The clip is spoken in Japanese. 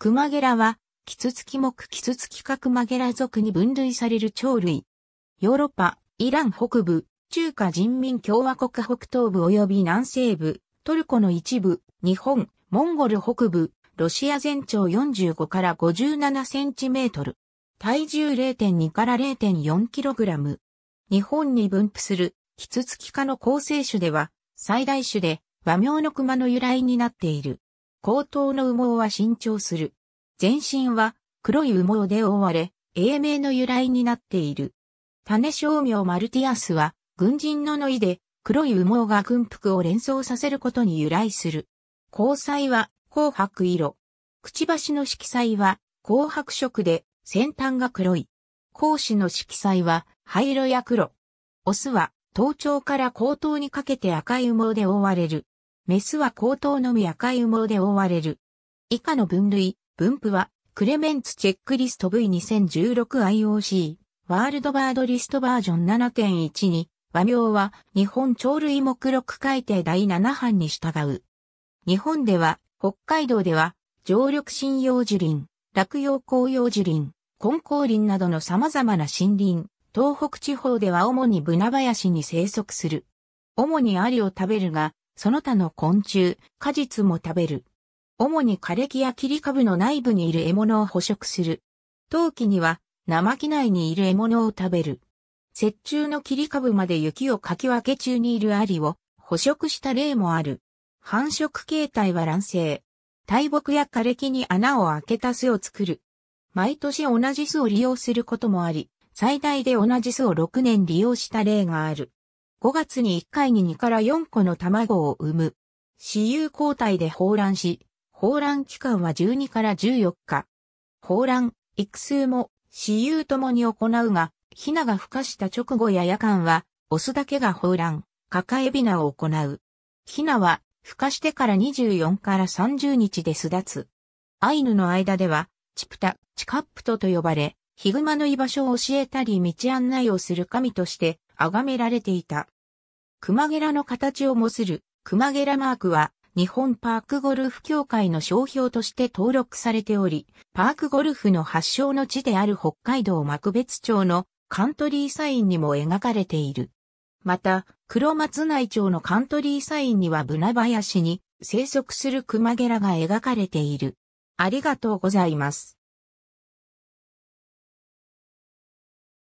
クマゲラは、キツツキ目キツツキ科クマゲラ属に分類される鳥類。ヨーロッパ、イラン北部、中華人民共和国北東部及び南西部、トルコの一部、日本、モンゴル北部、ロシア全長45から57センチメートル。体重0.2から0.4キログラム。日本に分布するキツツキ科の構成種では、最大種で和名の熊の由来になっている。後頭の羽毛は伸長する。全身は黒い羽毛で覆われ、英名の由来になっている。種商名マルティアスは、軍人のの意で、黒い羽毛が軍服を連想させることに由来する。光彩は、紅白色。くちばしの色彩は、紅白色で、先端が黒い。講師の色彩は、灰色や黒。オスは、頭頂から後頭にかけて赤い羽毛で覆われる。メスは口頭のみ赤い羽毛で覆われる。以下の分類、分布は、クレメンツチェックリスト V2016IOC、ワールドバードリストバージョン7 1に、和名は、日本鳥類目録改定第7版に従う。日本では、北海道では、常緑針葉樹林、落葉紅葉樹林、根香林などの様々な森林、東北地方では主にブナ林に生息する。主にアリを食べるが、その他の昆虫、果実も食べる。主に枯れ木や切り株の内部にいる獲物を捕食する。陶器には、生木内にいる獲物を食べる。雪中の切り株まで雪をかき分け中にいるアリを捕食した例もある。繁殖形態は卵生。大木や枯れ木に穴を開けた巣を作る。毎年同じ巣を利用することもあり、最大で同じ巣を6年利用した例がある。5月に1回に2から4個の卵を産む。私有交代で放卵し、放卵期間は12から14日。放卵、育数も私有ともに行うが、ヒナが孵化した直後や夜間は、オスだけが放卵、抱えビナを行う。ヒナは、孵化してから24から30日で巣立つ。アイヌの間では、チプタ、チカップトと呼ばれ、ヒグマの居場所を教えたり道案内をする神として崇められていた。熊ゲラの形を模する熊ゲラマークは日本パークゴルフ協会の商標として登録されており、パークゴルフの発祥の地である北海道幕別町のカントリーサインにも描かれている。また、黒松内町のカントリーサインにはブナ林に生息するクマゲラが描かれている。ありがとうございます。